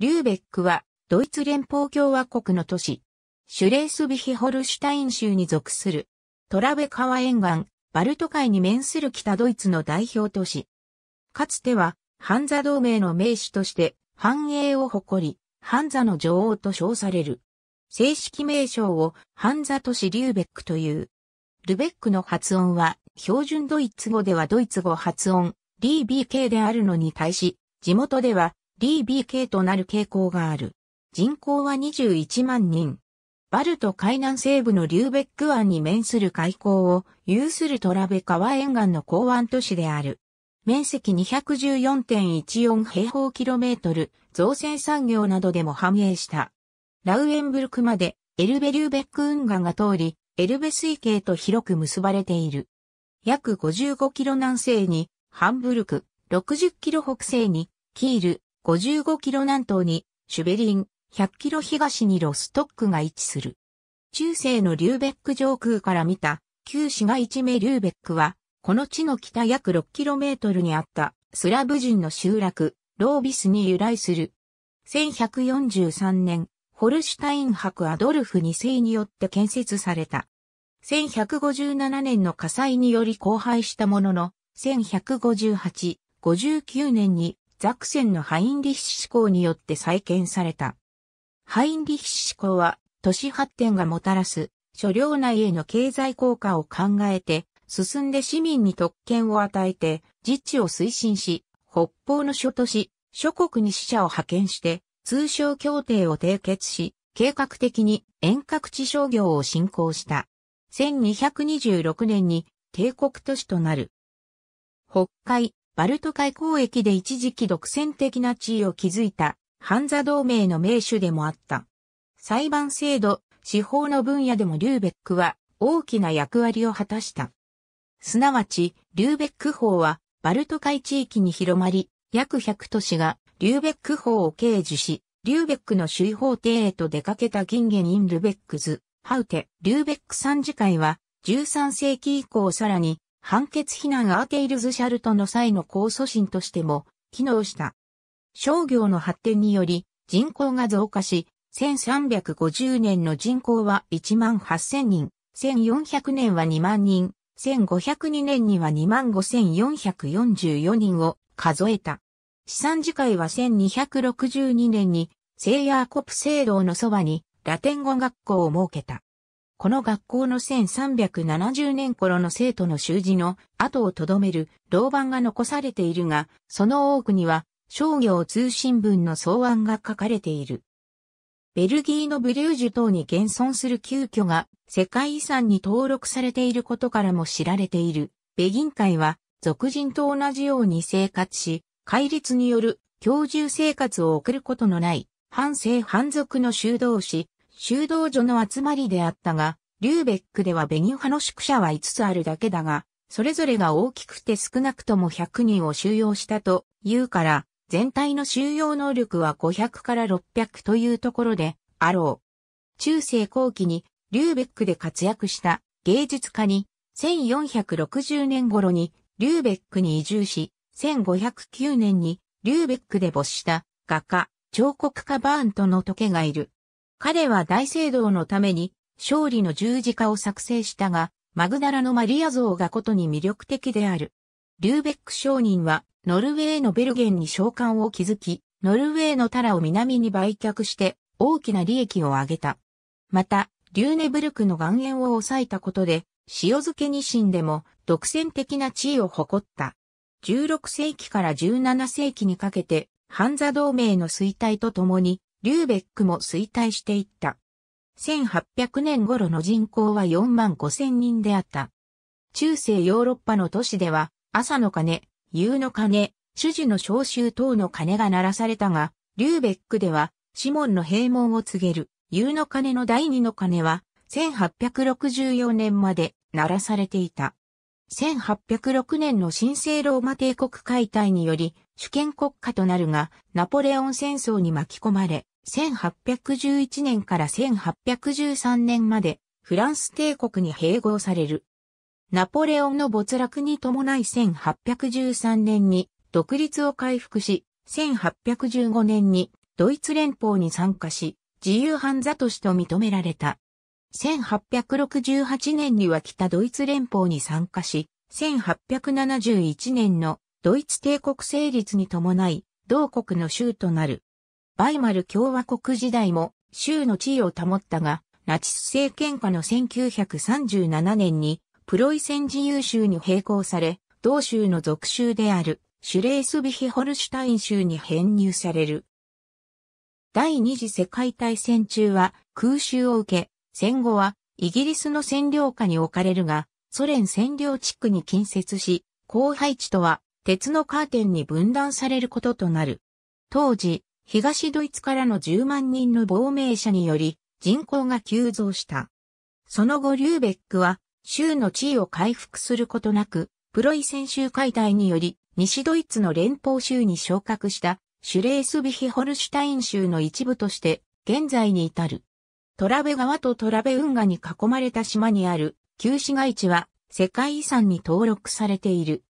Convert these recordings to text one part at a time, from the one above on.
リューベックは、ドイツ連邦共和国の都市、シュレースビヒホルシュタイン州に属する、トラベ川沿岸、バルト海に面する北ドイツの代表都市。かつては、ハンザ同盟の名手として、繁栄を誇り、ハンザの女王と称される。正式名称を、ハンザ都市リューベックという。ルベックの発音は、標準ドイツ語ではドイツ語発音、DBK であるのに対し、地元では、DBK となる傾向がある。人口は21万人。バルト海南西部のリューベック湾に面する海溝を有するトラベ川沿岸の港湾都市である。面積214.14平方キロメートル、造船産業などでも繁栄した。ラウエンブルクまでエルベリューベック運河が通り、エルベ水系と広く結ばれている。約55キロ南西にハンブルク、60キロ北西にキール、55キロ南東にシュベリン、100キロ東にロストックが位置する。中世のリューベック上空から見た旧市街地名リューベックは、この地の北約6トルにあったスラブ人の集落、ロービスに由来する。1143年、ホルシュタイン博アドルフ2世によって建設された。1157年の火災により荒廃したものの、1158、59年にザクセンのハインリッシュ思考によって再建された。ハインリッシュ思考は、都市発展がもたらす、所領内への経済効果を考えて、進んで市民に特権を与えて、自治を推進し、北方の諸都市、諸国に使者を派遣して、通商協定を締結し、計画的に遠隔地商業を振興した。1226年に帝国都市となる。北海、バルト海交易で一時期独占的な地位を築いた、ハンザ同盟の名手でもあった。裁判制度、司法の分野でもリューベックは大きな役割を果たした。すなわち、リューベック法は、バルト海地域に広まり、約100都市がリューベック法を掲示し、リューベックの主位法廷へと出かけた銀ゲイン・ルベックズ、ハウテ、リューベック参事会は、13世紀以降さらに判決非難アーテイルズ・シャルトの際の控訴審としても機能した。商業の発展により人口が増加し、1350年の人口は1万8000人、1400年は2万人、1502年には25,444人を数えた。資産次回は1262年に、セイヤーコプ聖堂のそばにラテン語学校を設けた。この学校の1370年頃の生徒の習字の後をとどめる銅板が残されているが、その多くには商業通信文の草案が書かれている。ベルギーのブリュージュ等に現存する旧居が世界遺産に登録されていることからも知られている。ベギン会は俗人と同じように生活し、戒律による居住生活を送ることのない、反政反俗の修道士、修道所の集まりであったが、リューベックではベニュ派の宿舎は5つあるだけだが、それぞれが大きくて少なくとも100人を収容したというから、全体の収容能力は500から600というところであろう。中世後期にリューベックで活躍した芸術家に1460年頃にリューベックに移住し、1509年にリューベックで没した画家、彫刻家バーントの時がいる。彼は大聖堂のために勝利の十字架を作成したが、マグダラのマリア像がことに魅力的である。リューベック商人はノルウェーのベルゲンに召喚を築き、ノルウェーのタラを南に売却して大きな利益を上げた。また、リューネブルクの岩塩を抑えたことで、塩漬けニシンでも独占的な地位を誇った。16世紀から17世紀にかけて、ハンザ同盟の衰退とともに、リューベックも衰退していった。1800年頃の人口は4万5千人であった。中世ヨーロッパの都市では、朝の鐘、夕の鐘、主事の召集等の鐘が鳴らされたが、リューベックでは、シモンの閉門を告げる、夕の鐘の第二の鐘は、1864年まで鳴らされていた。1806年の神聖ローマ帝国解体により主権国家となるが、ナポレオン戦争に巻き込まれ、1811年から1813年までフランス帝国に併合される。ナポレオンの没落に伴い1813年に独立を回復し、1815年にドイツ連邦に参加し、自由犯座都市と認められた。1868年には北ドイツ連邦に参加し、1871年のドイツ帝国成立に伴い、同国の州となる。バイマル共和国時代も州の地位を保ったが、ナチス政権下の1937年にプロイセン自由州に並行され、同州の属州であるシュレースビヒホルシュタイン州に編入される。第二次世界大戦中は空襲を受け、戦後はイギリスの占領下に置かれるが、ソ連占領地区に近接し、荒廃地とは鉄のカーテンに分断されることとなる。当時、東ドイツからの10万人の亡命者により人口が急増した。その後リューベックは州の地位を回復することなく、プロイセン州解体により西ドイツの連邦州に昇格したシュレースビヒホルシュタイン州の一部として現在に至る。トラベ川とトラベ運河に囲まれた島にある旧市街地は世界遺産に登録されている。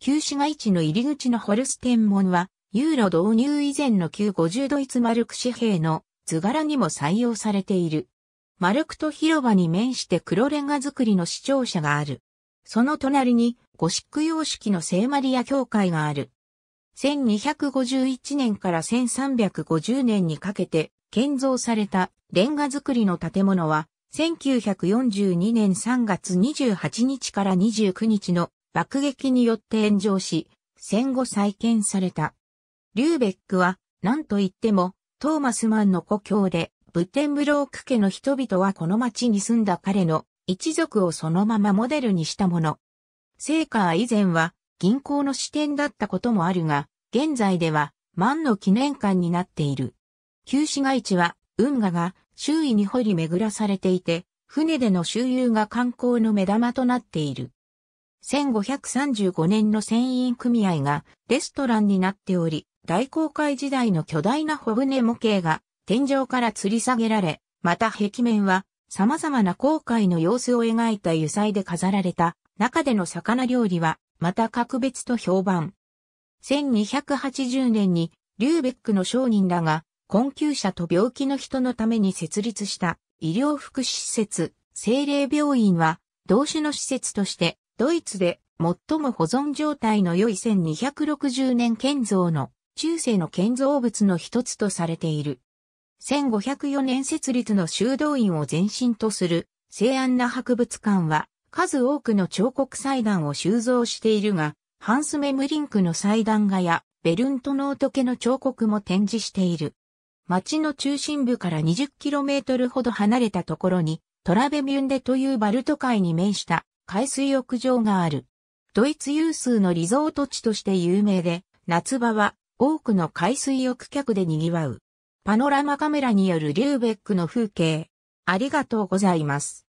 旧市街地の入り口のホルステン門はユーロ導入以前の旧50ドイツマルク紙幣の図柄にも採用されている。マルクと広場に面して黒レンガ作りの視聴者がある。その隣にゴシック様式の聖マリア教会がある。1251年から1350年にかけて建造されたレンガ造りの建物は1942年3月28日から29日の爆撃によって炎上し、戦後再建された。リューベックは、なんといっても、トーマスマンの故郷で、ブテンブローク家の人々はこの町に住んだ彼の一族をそのままモデルにしたもの。セーカー以前は銀行の支店だったこともあるが、現在では万の記念館になっている。旧市街地は運河が周囲に掘り巡らされていて、船での周遊が観光の目玉となっている。1535年の船員組合がレストランになっており、大航海時代の巨大な小舟模型が天井から吊り下げられ、また壁面は様々な航海の様子を描いた油彩で飾られた中での魚料理はまた格別と評判。1280年にリューベックの商人らが困窮者と病気の人のために設立した医療福祉施設、精霊病院は同種の施設としてドイツで最も保存状態の良い1260年建造の中世の建造物の一つとされている。1504年設立の修道院を前身とする西安那博物館は数多くの彫刻祭壇を収蔵しているが、ハンス・メムリンクの祭壇画やベルントノート家の彫刻も展示している。町の中心部から 20km ほど離れたところにトラベミュンデというバルト海に面した海水浴場がある。ドイツ有数のリゾート地として有名で、夏場は多くの海水浴客で賑わう。パノラマカメラによるリューベックの風景。ありがとうございます。